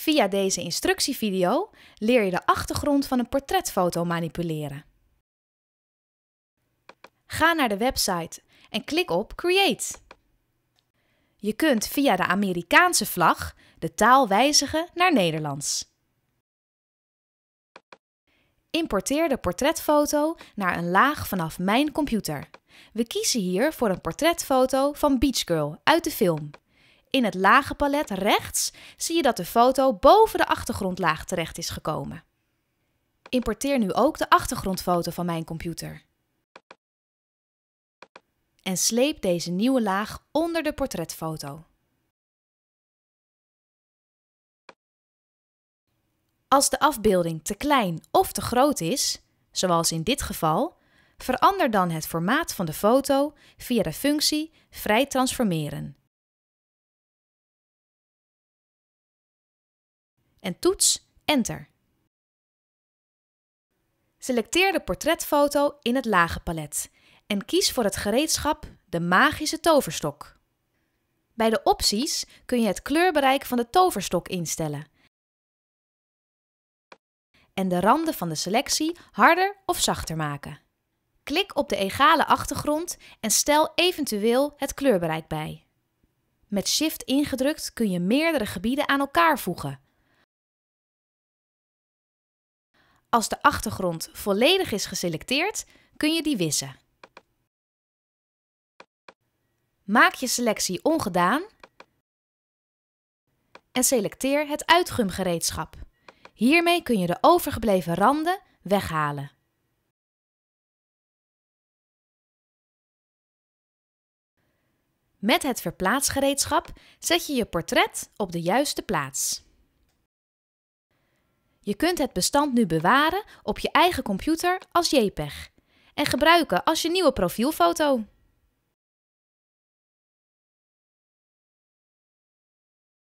Via deze instructievideo leer je de achtergrond van een portretfoto manipuleren. Ga naar de website en klik op Create. Je kunt via de Amerikaanse vlag de taal wijzigen naar Nederlands. Importeer de portretfoto naar een laag vanaf mijn computer. We kiezen hier voor een portretfoto van Beach Girl uit de film. In het lage palet rechts zie je dat de foto boven de achtergrondlaag terecht is gekomen. Importeer nu ook de achtergrondfoto van mijn computer. En sleep deze nieuwe laag onder de portretfoto. Als de afbeelding te klein of te groot is, zoals in dit geval, verander dan het formaat van de foto via de functie Vrij transformeren. en toets Enter. Selecteer de portretfoto in het lage palet en kies voor het gereedschap de magische toverstok. Bij de opties kun je het kleurbereik van de toverstok instellen en de randen van de selectie harder of zachter maken. Klik op de egale achtergrond en stel eventueel het kleurbereik bij. Met Shift ingedrukt kun je meerdere gebieden aan elkaar voegen, Als de achtergrond volledig is geselecteerd, kun je die wissen. Maak je selectie ongedaan en selecteer het uitgumgereedschap. Hiermee kun je de overgebleven randen weghalen. Met het verplaatsgereedschap zet je je portret op de juiste plaats. Je kunt het bestand nu bewaren op je eigen computer als JPEG en gebruiken als je nieuwe profielfoto.